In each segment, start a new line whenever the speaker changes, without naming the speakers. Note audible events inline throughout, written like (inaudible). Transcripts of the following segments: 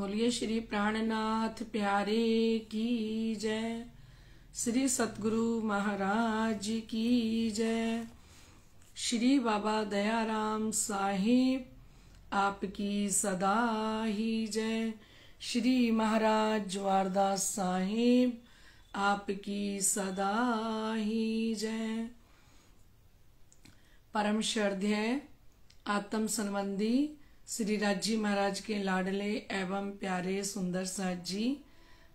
बोलिए श्री प्राणनाथ प्यारे की जय श्री सतगुरु महाराज की जय श्री बाबा दयाराम साहिब आपकी सदा ही जय श्री महाराज ज्वारदास साहिब आपकी सदा ही जय परम श्रद्धेय आत्म संबंधी श्री जी महाराज के लाडले एवं प्यारे सुंदर साथ जी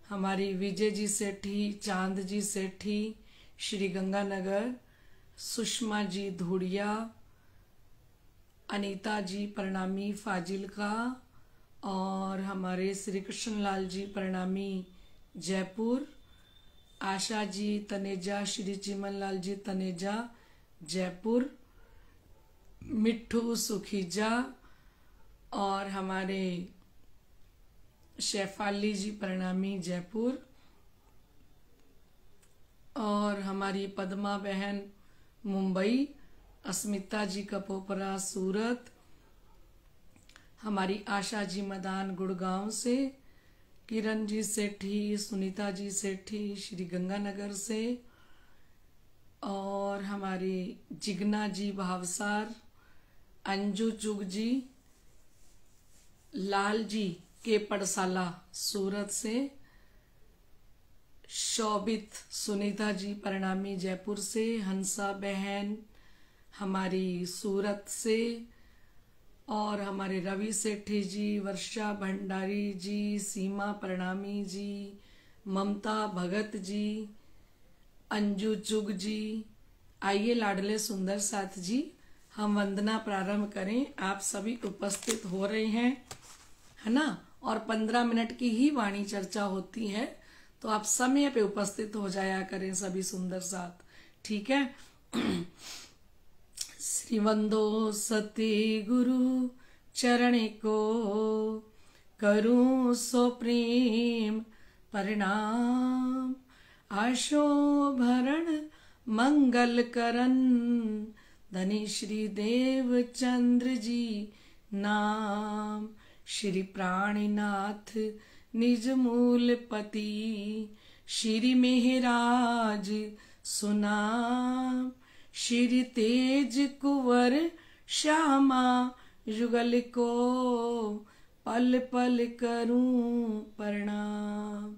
हमारी विजय जी सेठी चांद जी सेठी श्री गंगानगर सुषमा जी धूड़िया अनीता जी परिणामी फाजिल का और हमारे श्री कृष्ण लाल जी परिणामी जयपुर आशा जी तनेजा श्री चिमन लाल जी तनेजा जयपुर मिठू सुखीजा और हमारे शेफाली जी परिणामी जयपुर और हमारी पद्मा बहन मुंबई अस्मिता जी कपोपरा सूरत हमारी आशा जी मदान गुड़गांव से किरण जी सेठी सुनीता जी सेठी श्री गंगानगर से और हमारी जिग्ना जी भावसार अंजू चुग जी लाल जी के पड़साला सूरत से शोभित सुनीता जी परिणामी जयपुर से हंसा बहन हमारी सूरत से और हमारे रवि सेठी जी वर्षा भंडारी जी सीमा परिणामी जी ममता भगत जी अंजू चुग जी आइए लाडले सुंदर साथ जी हम वंदना प्रारंभ करें आप सभी उपस्थित हो रहे हैं है ना और पंद्रह मिनट की ही वाणी चर्चा होती है तो आप समय पे उपस्थित हो जाया करें सभी सुंदर साथ ठीक है (clears throat) श्रीवंदो सती गुरु चरण को करूं सो प्रेम परिणाम आशो भरण मंगल करण धनी श्री देव चंद्र जी नाम श्री प्राणीनाथ निज मूल पति श्री मेहराज सुनाम श्री तेज कुंवर श्यामा युगल को पल पल करूं प्रणाम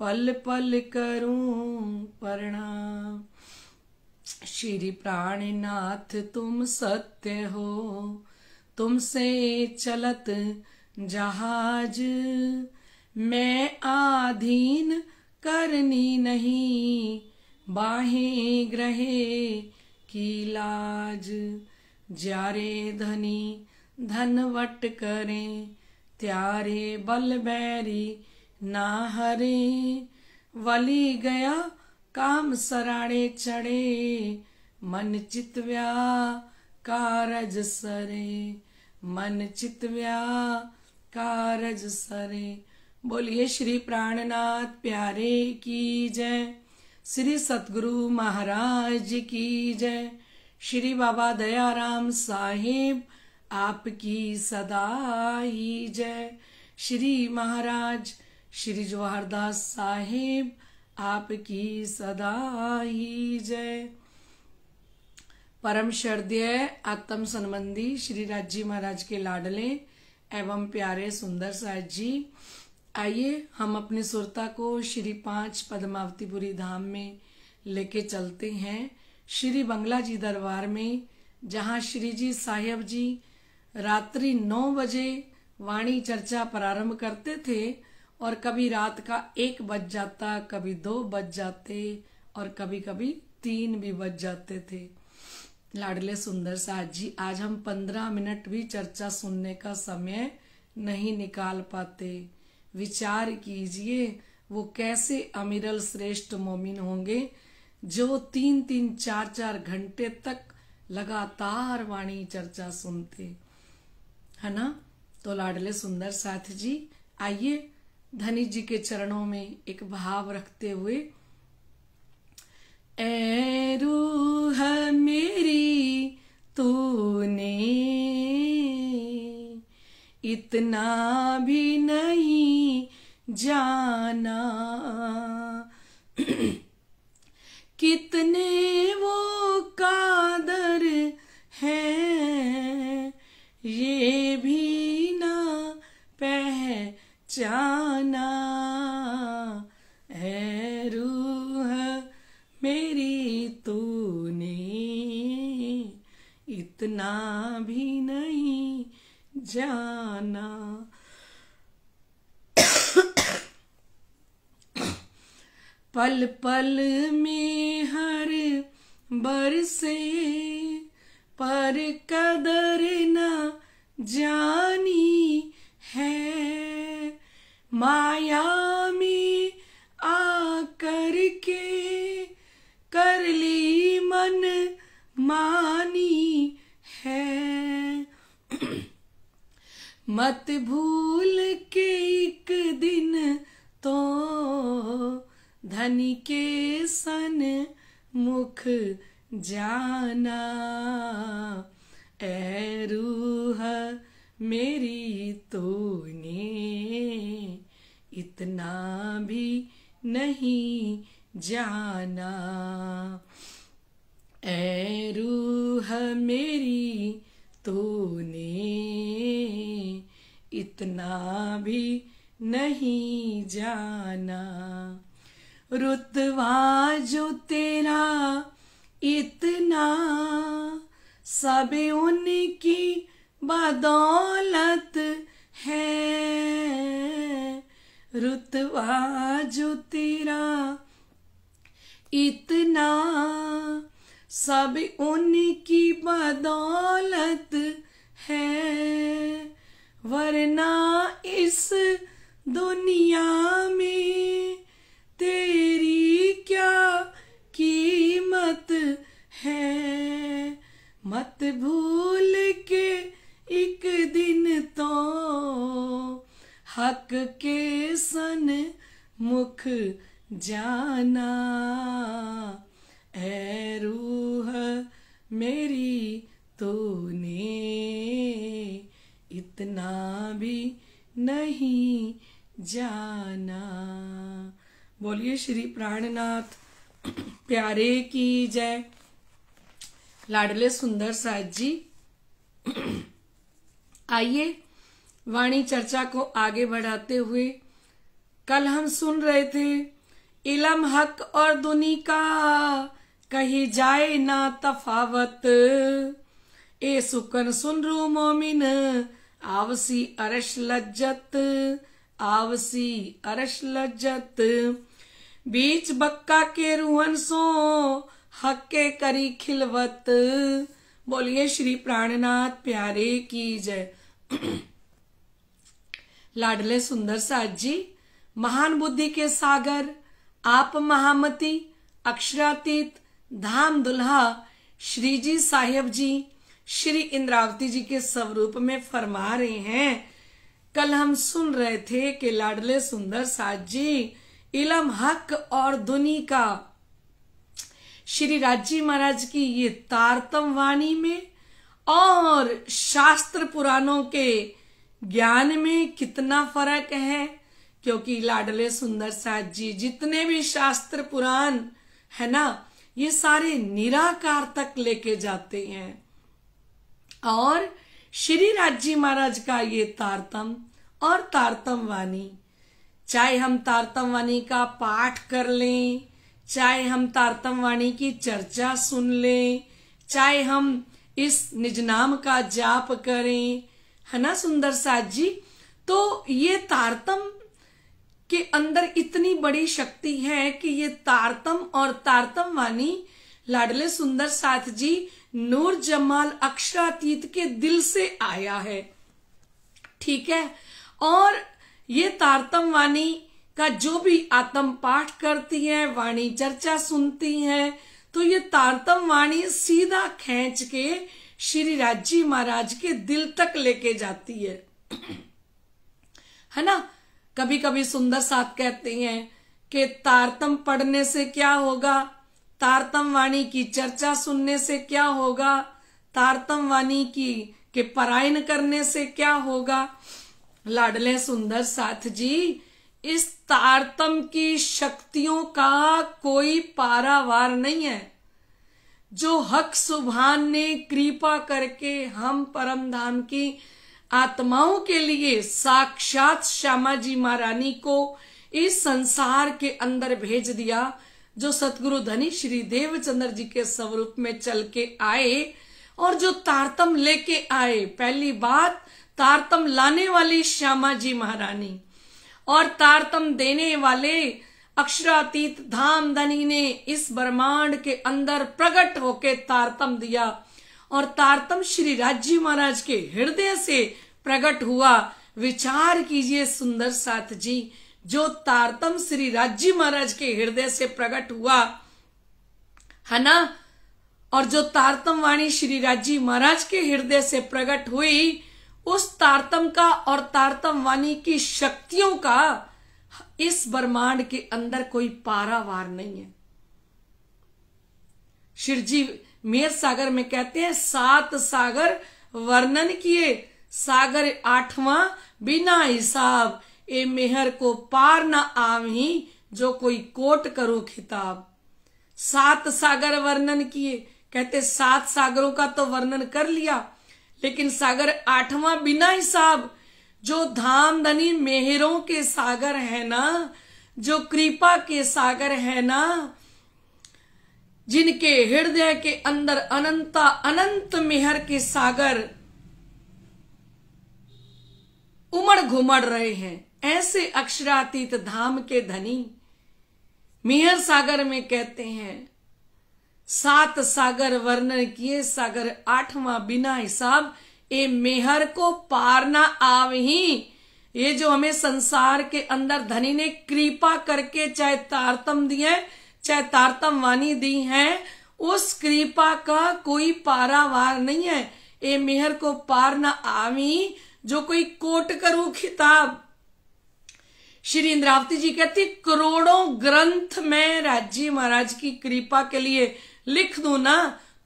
पल पल करूं प्रणाम श्री प्राणीनाथ तुम सत्य हो तुमसे चलत जहाज मैं आधीन करनी नहीं बाहे ग्रहे की लाज जारे धनी धनवट करें त्यारे बल बैरी ना हरे वली गया काम सराणे चढ़े मन चितव्या कारज सरे मन चितव्या कारज सरे बोलिए श्री प्राणनाथ प्यारे की जय श्री सतगुरु महाराज की जय श्री बाबा दयाराम साहेब आपकी सदा ही जय श्री महाराज श्री जवाहरदास साहेब आपकी सदा ही जय परम श्रद्धेय आत्म संबंधी श्री राज्य महाराज के लाडले एवं प्यारे सुंदर साहब जी आइए हम अपने सुरता को श्री पांच पद्मावतीपुरी धाम में लेके चलते हैं श्री बंगला जी दरबार में जहाँ श्री जी साहेब जी रात्रि नौ बजे वाणी चर्चा प्रारंभ करते थे और कभी रात का एक बज जाता कभी दो बज जाते और कभी कभी तीन भी बज जाते थे लाडले सुंदर साह जी आज हम पंद्रह मिनट भी चर्चा सुनने का समय नहीं निकाल पाते विचार कीजिए वो कैसे अमीरल श्रेष्ठ मोमिन होंगे जो तीन तीन चार चार घंटे तक लगातार वाणी चर्चा सुनते है ना तो लाडले सुंदर साथ जी आइए धनी जी के चरणों में एक भाव रखते हुए ए रूह मेरी तूने इतना भी नहीं जाना कितने वो कादर जाना है रूह मेरी तूने इतना भी नहीं जाना पल पल में हर बरसे पर कदर ना जानी है माया में आ कर के कर ली मन मानी है (clears throat) मत भूल के एक दिन तो धनी के सन मुख जाना ए रूह मेरी तूने इतना भी नहीं जाना ए रूह मेरी तूने इतना भी नहीं जाना रुतवा जो तेरा इतना सब उनकी बदौलत है फतवा जो तेरा इतना सब उनकी बदौलत है वरना इस दुनिया में तेरी क्या कीमत है मत भूल के एक दिन तो हक के सन मुख जाना ए रूह मेरी तूने इतना भी नहीं जाना बोलिए श्री प्राणनाथ प्यारे की जय लाडले सुंदर साज जी (clears throat) आइए वाणी चर्चा को आगे बढ़ाते हुए कल हम सुन रहे थे इलम हक और दुनी का कही जाए ना तफावत ए सुकन सुन रू मोमिन आवसी अरश लज्जत आवसी अरश लज्जत बीच बक्का के रूहन सो हक्के करी खिलवत बोलिए श्री प्राणनाथ प्यारे की जय लाडले सुंदर साथ जी महान बुद्धि के सागर आप महामती अक्षरातीत धाम दुल्हा श्री जी साहेब जी श्री इंद्रावती जी के स्वरूप में फरमा रहे हैं कल हम सुन रहे थे कि लाडले सुंदर साथ जी इलम हक और दुनी का श्री राजी महाराज की ये तारतम वाणी में और शास्त्र पुराणों के ज्ञान में कितना फर्क है क्योंकि लाडले सुंदर साहब जी जितने भी शास्त्र पुराण है ना ये सारे निराकार तक लेके जाते हैं और श्री राजी महाराज का ये तारतम और तारतम वाणी चाहे हम तारतम वाणी का पाठ कर लें चाहे हम तारतम वाणी की चर्चा सुन लें चाहे हम इस निज नाम का जाप करें है ना सुंदर साज जी तो ये तारतम के अंदर इतनी बड़ी शक्ति है कि ये तारतम और तारतम वानी लाडले सुंदर साथ जी नूर जमाल अक्षरातीत के दिल से आया है ठीक है और ये तारतम वाणी का जो भी आत्म पाठ करती है वाणी चर्चा सुनती है तो ये तारतम वाणी सीधा खेच के श्री राजी महाराज के दिल तक लेके जाती है है ना कभी कभी सुंदर साहब कहते हैं कि तारतम पढ़ने से क्या होगा तारतम वाणी की चर्चा सुनने से क्या होगा तारतम वाणी की के परायण करने से क्या होगा लाडले सुंदर साथ जी इस तारतम की शक्तियों का कोई पारावार नहीं है जो हक सुभान ने कृपा करके हम परम धाम की आत्माओं के लिए साक्षात श्यामा जी महारानी को इस संसार के अंदर भेज दिया जो सतगुरु धनी श्री देवचंद्र जी के स्वरूप में चल के आए और जो तारतम लेके आए पहली बात तारतम लाने वाली श्यामा जी महारानी और तारतम देने वाले अक्षरातीत धाम धनी ने इस ब्रह्मांड के अंदर प्रकट होके तारतम दिया और तारतम श्री राजी महाराज के हृदय से प्रकट हुआ विचार कीजिए सुंदर साथ जी जो तारतम श्री राजी महाराज के हृदय से प्रकट हुआ है ना और जो तारतम वाणी श्री राजी महाराज के हृदय से प्रकट हुई उस तारतम का और तारतम वाणी की शक्तियों का इस ब्रह्मांड के अंदर कोई पारावार नहीं है शिवजी मेर सागर में कहते हैं सात सागर वर्णन किए सागर आठवां बिना हिसाब ए मेहर को पार न ही जो कोई कोट करो खिताब सात सागर वर्णन किए कहते सात सागरों का तो वर्णन कर लिया लेकिन सागर आठवां बिना हिसाब जो धामधनी मेहरों के सागर है ना जो कृपा के सागर है ना जिनके हृदय के अंदर अनंता अनंत मेहर के सागर उमड़ घुमड़ रहे हैं ऐसे अक्षरातीत धाम के धनी मेहर सागर में कहते हैं सात सागर वर्णन किए सागर आठवां बिना हिसाब ये मेहर को पार ना आवही ये जो हमें संसार के अंदर धनी ने कृपा करके चाहे तारतम दिए चाहे तारतम वाणी दी है उस कृपा का कोई पारावार नहीं है ये मेहर को पार ना आवी जो कोई कोट करू खिताब श्री इंद्रावती जी कहती करोड़ों ग्रंथ में राजी महाराज की कृपा के लिए लिख दू ना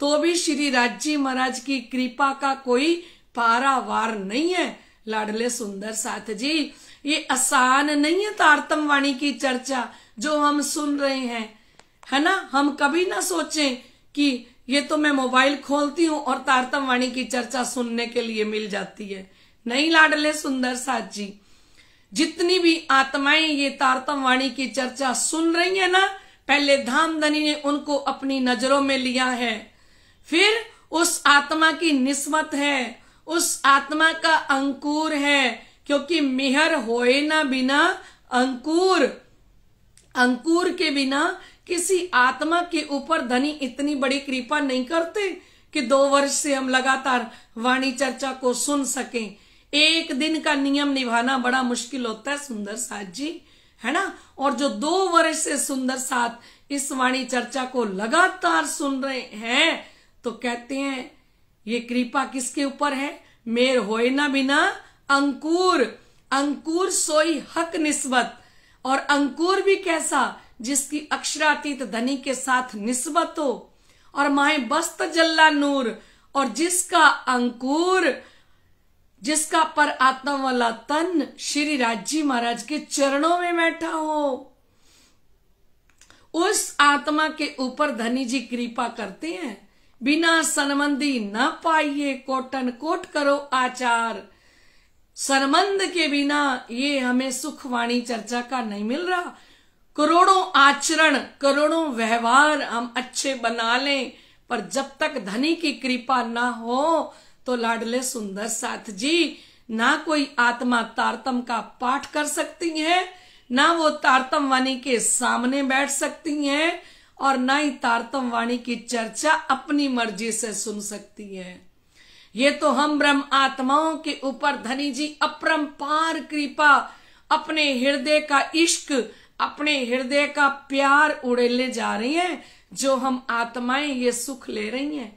तो भी श्री राजी महाराज की कृपा का कोई पारावार नहीं है लाडले सुंदर साथ जी ये आसान नहीं है तारतम वाणी की चर्चा जो हम सुन रहे हैं है ना हम कभी ना सोचें कि ये तो मैं मोबाइल खोलती हूँ और तारतम वाणी की चर्चा सुनने के लिए मिल जाती है नहीं लाडले सुंदर साथ जी जितनी भी आत्माएं ये तारतम वाणी की चर्चा सुन रही है ना पहले धामधनी ने उनको अपनी नजरों में लिया है फिर उस आत्मा की निस्मत है उस आत्मा का अंकुर है क्योंकि मिहर होए ना बिना अंकुर अंकुर के बिना किसी आत्मा के ऊपर धनी इतनी बड़ी कृपा नहीं करते कि दो वर्ष से हम लगातार वाणी चर्चा को सुन सकें एक दिन का नियम निभाना बड़ा मुश्किल होता है सुंदर साथ जी है ना और जो दो वर्ष से सुंदर साथ इस वाणी चर्चा को लगातार सुन रहे हैं तो कहते हैं ये कृपा किसके ऊपर है मेर होए ना बिना अंकुर अंकुर सोई हक निस्बत और अंकुर भी कैसा जिसकी अक्षरातीत धनी के साथ निस्बत हो और माए बस्त जल्ला नूर और जिसका अंकुर जिसका पर आत्मा वाला तन श्री राजी महाराज के चरणों में बैठा हो उस आत्मा के ऊपर धनी जी कृपा करते हैं बिना सनमंदी न पाइये कोटन कोट करो आचार सरमंद के बिना ये हमें सुखवाणी चर्चा का नहीं मिल रहा करोड़ों आचरण करोड़ों व्यवहार हम अच्छे बना लें पर जब तक धनी की कृपा ना हो तो लाडले सुंदर साथ जी ना कोई आत्मा तारतम का पाठ कर सकती है ना वो तारतम वाणी के सामने बैठ सकती हैं और न ही तारतम वाणी की चर्चा अपनी मर्जी से सुन सकती है ये तो हम ब्रह्म आत्माओं के ऊपर धनी जी अपरम पार कृपा अपने हृदय का इश्क अपने हृदय का प्यार उड़ेले जा रही हैं जो हम आत्माएं ये सुख ले रही हैं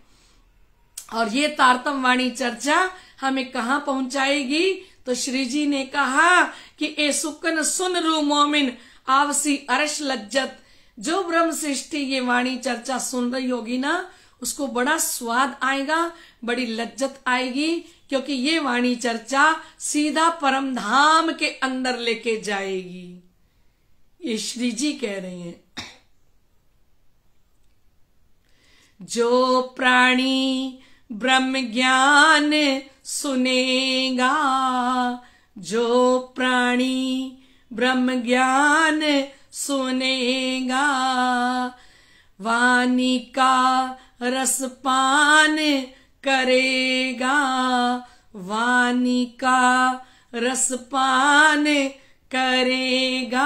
और ये तारतम वाणी चर्चा हमें कहा पहुंचाएगी तो श्री जी ने कहा कि ए सुकन सुन रू मोमिन आवसी अरश लज्जत जो ब्रह्म सृष्टि ये वाणी चर्चा सुन रही होगी ना उसको बड़ा स्वाद आएगा बड़ी लज्जत आएगी क्योंकि ये वाणी चर्चा सीधा परम धाम के अंदर लेके जाएगी ये श्री जी कह रहे हैं जो प्राणी ब्रह्म ज्ञान सुनेगा जो प्राणी ब्रह्म ज्ञान सुनेगा वाणी का रस पान करेगा वाणी का रस पान करेगा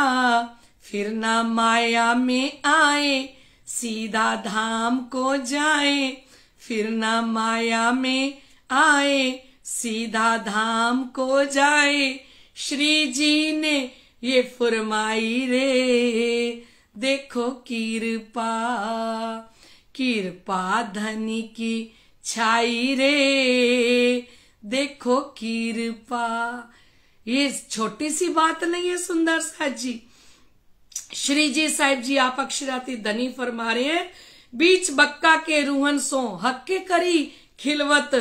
फिर ना माया में आए सीधा धाम को जाए फिर ना माया में आए सीधा धाम को जाए श्री जी ने ये फुरमाई रे देखो किरपा कृपा धनी की छाई रे देखो किरपा ये छोटी सी बात नहीं है सुंदर साहब जी श्री जी साहिब जी आप अक्षराती धनी फरमा रहे हैं बीच बक्का के रूहन सो हक्के करी खिलवत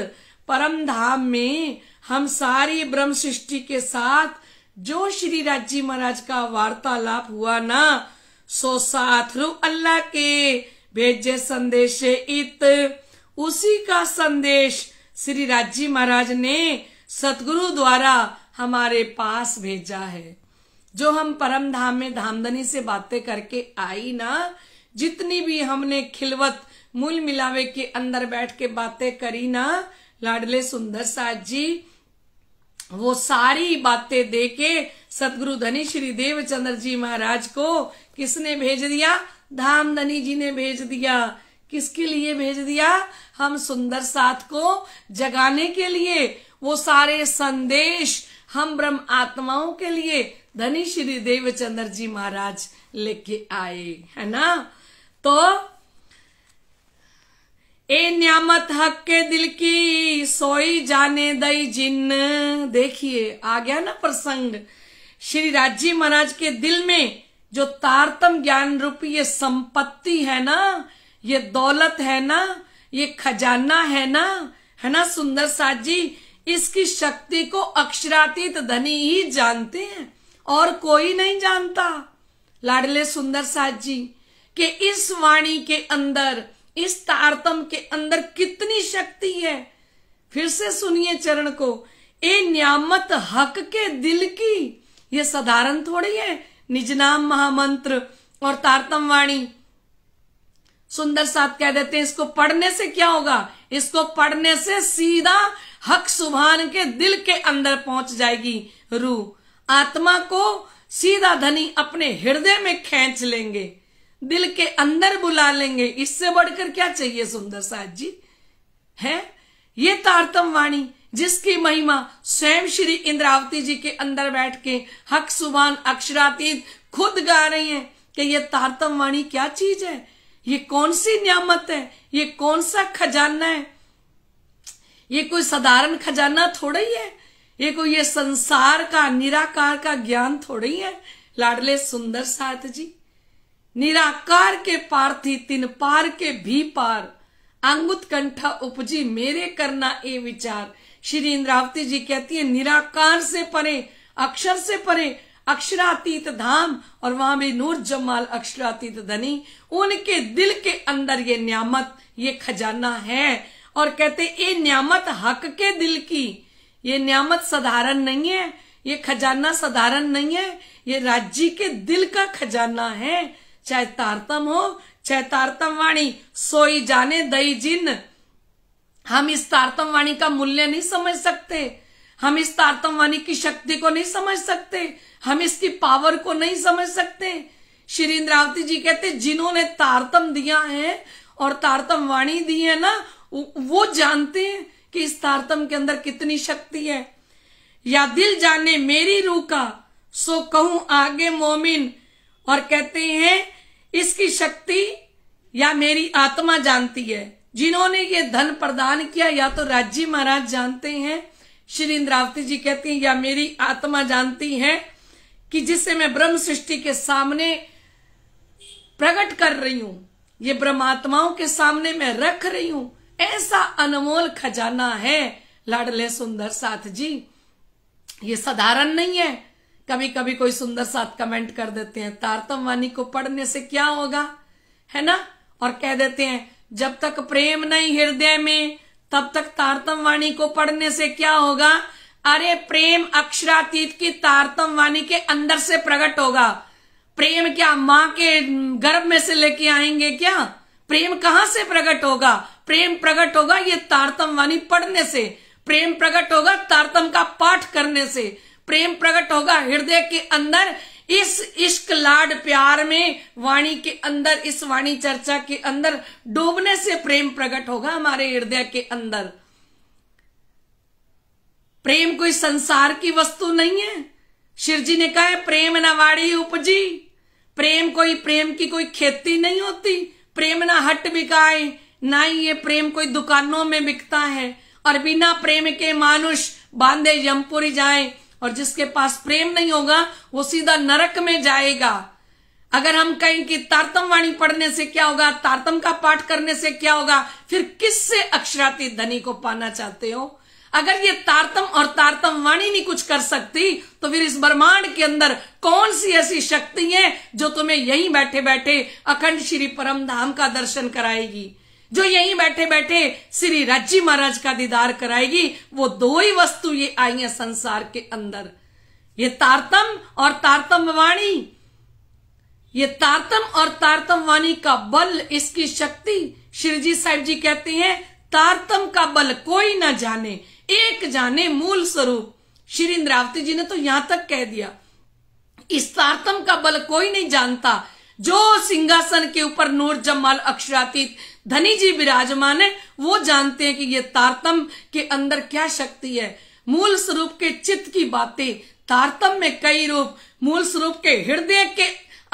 परम धाम में हम सारी ब्रह्म सृष्टि के साथ जो श्री राजी महाराज का वार्तालाप हुआ ना सो रू अल्लाह के भेजे संदेश इत उसी का संदेश श्री राजी महाराज ने सतगुरु द्वारा हमारे पास भेजा है जो हम परम धाम में धामधनी से बातें करके आई ना जितनी भी हमने खिलवत मूल मिलावे के अंदर बैठ के बातें करी ना लाडले सुंदर साहब जी वो सारी बातें दे के सदगुरु धनी श्री देवचंद्र जी महाराज को किसने भेज दिया धाम धनी जी ने भेज दिया किसके लिए भेज दिया हम सुंदर साथ को जगाने के लिए वो सारे संदेश हम ब्रह्म आत्माओं के लिए धनी श्री देवचंद्र जी महाराज लेके आए है ना तो ए न्यामत हक के दिल की सोई जाने दई जिन देखिए आ गया ना प्रसंग श्री राजी महाराज के दिल में जो तारतम ज्ञान रूपी ये संपत्ति है ना ये दौलत है ना ये खजाना है ना है ना सुंदर साज जी इसकी शक्ति को अक्षरातीत धनी ही जानते हैं और कोई नहीं जानता लाडले सुंदर साज जी के इस वाणी के अंदर इस तारतम के अंदर कितनी शक्ति है फिर से सुनिए चरण को ए न्यामत हक के दिल की ये साधारण थोड़ी है निज नाम महामंत्र और तारतम वाणी सुंदर साथ कह देते हैं इसको पढ़ने से क्या होगा इसको पढ़ने से सीधा हक सुभान के दिल के अंदर पहुंच जाएगी रू आत्मा को सीधा धनी अपने हृदय में खेच लेंगे दिल के अंदर बुला लेंगे इससे बढ़कर क्या चाहिए सुंदर साहब जी है ये तारतम तो वाणी जिसकी महिमा स्वयं श्री इंद्रावती जी के अंदर बैठ के हक सुबान अक्षरातीत खुद गा रही हैं कि ये तारतम तो वाणी क्या चीज है ये कौन सी नियामत है ये कौन सा खजाना है ये कोई साधारण खजाना थोड़ा ही है ये कोई ये संसार का निराकार का ज्ञान थोड़ा ही है लाडले सुंदर साथ जी निराकार के पार्थी तिन पार के भी पार अंगुत कंठा उपजी मेरे करना ए विचार श्री इंद्रावती जी कहती है निराकार से परे अक्षर से परे अक्षरातीत धाम और वहां भी नूर जमाल अक्षरातीत धनी उनके दिल के अंदर ये न्यामत ये खजाना है और कहते ये न्यामत हक के दिल की ये न्यामत साधारण नहीं है ये खजाना साधारण नहीं है ये राज्य के दिल का खजाना है चाहे तारतम हो चाहे तारतम वाणी सोई जाने दई जिन हम इस तारतम वाणी का मूल्य नहीं समझ सकते हम इस तारतम वाणी की शक्ति को नहीं समझ सकते हम इसकी पावर को नहीं समझ सकते श्री इंद्रावती जी कहते जिन्होंने तारतम दिया है और तारतम वाणी दी है ना वो जानते हैं कि इस तारतम के अंदर कितनी शक्ति है या दिल जाने मेरी रूह का सो कहूं आगे मोमिन और कहते हैं इसकी शक्ति या मेरी आत्मा जानती है जिन्होंने ये धन प्रदान किया या तो राज्य महाराज जानते हैं श्री इंद्रावती जी कहती हैं या मेरी आत्मा जानती है कि जिसे मैं ब्रह्म सृष्टि के सामने प्रकट कर रही हूं ये ब्रह्मात्माओं के सामने मैं रख रही हूं ऐसा अनमोल खजाना है लाडले सुंदर साथ जी ये साधारण नहीं है कभी कभी कोई सुंदर साथ कमेंट कर देते हैं तारतम वाणी को पढ़ने से क्या होगा है ना और कह देते हैं जब तक प्रेम नहीं हृदय में तब तक तारतम वाणी को पढ़ने से क्या होगा अरे प्रेम अक्षरातीत की तारतम वाणी के अंदर से प्रकट होगा प्रेम क्या माँ के गर्भ में से लेके आएंगे क्या प्रेम कहां से प्रकट होगा प्रेम प्रकट होगा ये तारतम वाणी पढ़ने से प्रेम प्रकट होगा तारतम का पाठ करने से प्रेम प्रकट होगा हृदय के अंदर इस इश्क लाड प्यार में वाणी के अंदर इस वाणी चर्चा के अंदर डूबने से प्रेम प्रकट होगा हमारे हृदय के अंदर प्रेम कोई संसार की वस्तु नहीं है शिवजी ने कहा है प्रेम ना वाड़ी उपजी प्रेम कोई प्रेम की कोई खेती नहीं होती प्रेम ना हट बिकाए ना ही ये प्रेम कोई दुकानों में बिकता है और बिना प्रेम के मानुष बांधे यमपुरी जाए और जिसके पास प्रेम नहीं होगा वो सीधा नरक में जाएगा अगर हम कहें कि तारतम वाणी पढ़ने से क्या होगा तारतम का पाठ करने से क्या होगा फिर किससे अक्षराती धनी को पाना चाहते हो अगर ये तारतम और तारतम वाणी नहीं कुछ कर सकती तो फिर इस ब्रह्मांड के अंदर कौन सी ऐसी शक्ति है जो तुम्हें यहीं बैठे बैठे अखंड श्री परम धाम का दर्शन कराएगी जो यहीं बैठे बैठे श्री राज्य महाराज का दीदार कराएगी वो दो ही वस्तु ये आई है संसार के अंदर ये तारतम और तारतम वाणी ये तारतम और तारतम वाणी का बल इसकी शक्ति श्रीजी साहिब जी कहते हैं तारतम का बल कोई ना जाने एक जाने मूल स्वरूप श्री इंद्रावती जी ने तो यहां तक कह दिया इस तारतम का बल कोई नहीं जानता जो सिंहासन के ऊपर नूर जमाल अक्षरातीत धनी जी विराजमान है वो जानते हैं कि ये तारतम के अंदर क्या शक्ति है मूल स्वरूप के चित्त की बातें तारतम में कई रूप मूल स्वरूप के हृदय के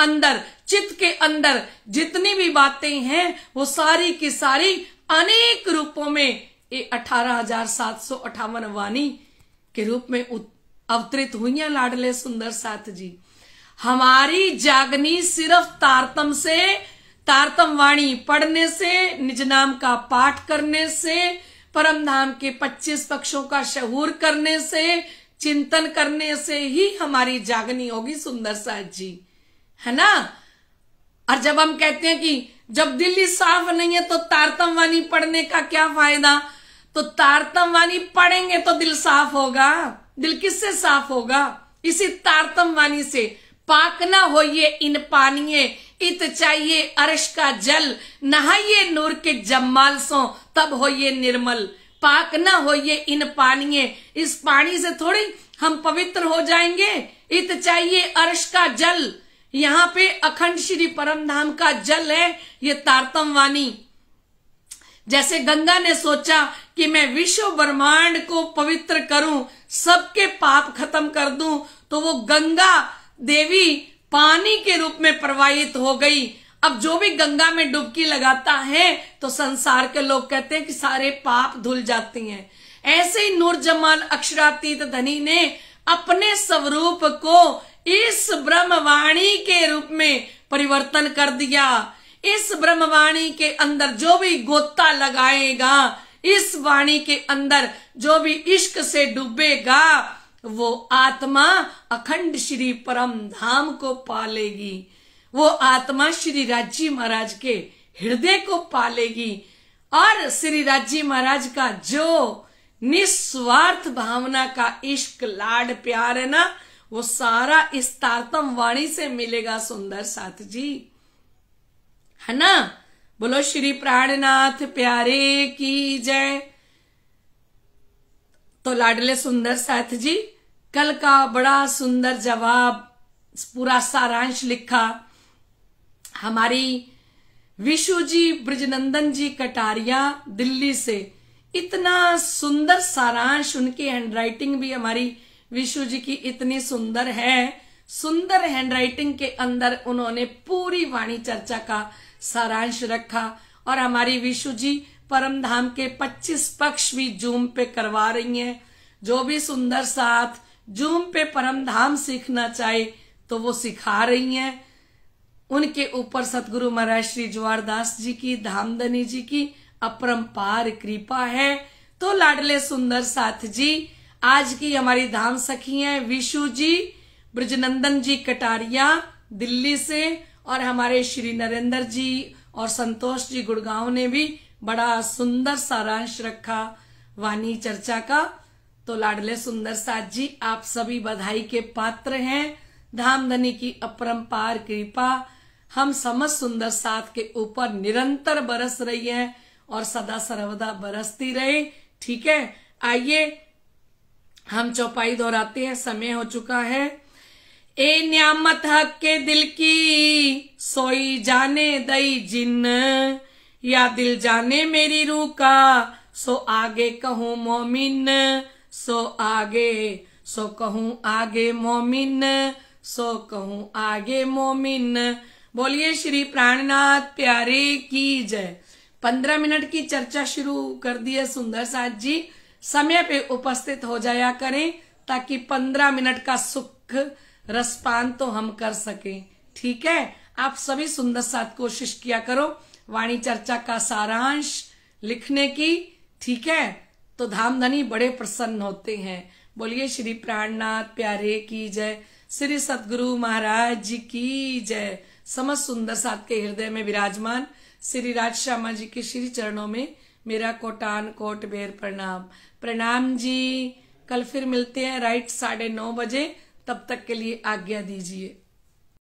अंदर चित्त के अंदर जितनी भी बातें हैं वो सारी की सारी अनेक रूपों में ये अठारह हजार सात सौ अठावन वाणी के रूप में अवतरित हुई है लाडले सुंदर साथ जी हमारी जागनी सिर्फ तारतम से तारतम वाणी पढ़ने से निज नाम का पाठ करने से परम धाम के 25 पक्षों का शहूर करने से चिंतन करने से ही हमारी जागनी होगी सुंदर साथ जी है ना और जब हम कहते हैं कि जब दिल्ली साफ नहीं है तो तारतम वाणी पढ़ने का क्या फायदा तो तारतम वाणी पढ़ेंगे तो दिल साफ होगा दिल किससे साफ होगा इसी तारतम वाणी से पाक ना होइए इन पानिये इत चाहिए अर्श का जल नहाइए नूर के जमाल सो तब होइए निर्मल पाक न होइए इन पानिये इस पानी से थोड़ी हम पवित्र हो जाएंगे इत चाहिए अर्श का जल यहाँ पे अखंड श्री परम धाम का जल है ये तारतम वाणी जैसे गंगा ने सोचा कि मैं विश्व ब्रह्मांड को पवित्र करूं सबके पाप खत्म कर दूं तो वो गंगा देवी पानी के रूप में प्रवाहित हो गई अब जो भी गंगा में डुबकी लगाता है तो संसार के लोग कहते हैं कि सारे पाप धुल जाती हैं ऐसे ही नूरजमान अक्षरातीत धनी ने अपने स्वरूप को इस ब्रह्मवाणी के रूप में परिवर्तन कर दिया इस ब्रह्मवाणी के अंदर जो भी गोता लगाएगा इस वाणी के अंदर जो भी इश्क से डूबेगा वो आत्मा अखंड श्री परम धाम को पालेगी वो आत्मा श्री राजी महाराज के हृदय को पालेगी और श्री राजी महाराज का जो निस्वार्थ भावना का इश्क लाड प्यार है ना वो सारा इस तारतम वाणी से मिलेगा सुंदर साथ जी है ना बोलो श्री प्राणनाथ प्यारे की जय तो लाडले सुंदर साथ जी कल का बड़ा सुंदर जवाब पूरा सारांश लिखा हमारी विशु जी ब्रजनंदन जी कटारिया दिल्ली से इतना सुंदर सारांश उनकी हैंडराइटिंग भी हमारी विशु जी की इतनी सुंदर है सुंदर हैंडराइटिंग के अंदर उन्होंने पूरी वाणी चर्चा का सारांश रखा और हमारी विशु जी परम धाम के 25 पक्ष भी जूम पे करवा रही हैं जो भी सुंदर साथ जूम पे परम धाम सीखना चाहे तो वो सिखा रही हैं उनके ऊपर सतगुरु महाराज श्री ज्वारदास जी की धामदनी जी की अपरम्पार कृपा है तो लाडले सुंदर साथ जी आज की हमारी धाम सखी हैं विशु जी ब्रजनंदन जी कटारिया दिल्ली से और हमारे श्री नरेंद्र जी और संतोष जी गुड़गांव ने भी बड़ा सुंदर सारांश रखा वाणी चर्चा का तो लाडले सुंदर साथ जी आप सभी बधाई के पात्र हैं धनी की अपरंपार कृपा हम समझ सुंदर साथ के ऊपर निरंतर बरस रही है और सदा सर्वदा बरसती रहे ठीक है आइए हम चौपाई दोहराते हैं समय हो चुका है ए न्यामत हक के दिल की सोई जाने दई जिन या दिल जाने मेरी रू का सो आगे कहो मोमिन सो आगे सो कहूं आगे मोमिन सो कहूं आगे मोमिन बोलिए श्री प्राणनाथ प्यारे की जय पंद्रह मिनट की चर्चा शुरू कर दिए सुंदर साथ जी समय पे उपस्थित हो जाया करें ताकि पंद्रह मिनट का सुख रसपान तो हम कर सके ठीक है आप सभी सुंदर साथ कोशिश किया करो वाणी चर्चा का सारांश लिखने की ठीक है तो धामधनी बड़े प्रसन्न होते हैं बोलिए श्री प्राणनाथ प्यारे की जय श्री सदगुरु महाराज जी की जय समस्त सुंदर साथ के हृदय में विराजमान श्री राज श्यामा जी के श्री चरणों में मेरा कोटान कोट बेर प्रणाम प्रणाम जी कल फिर मिलते हैं राइट साढ़े नौ बजे तब तक के लिए आज्ञा दीजिए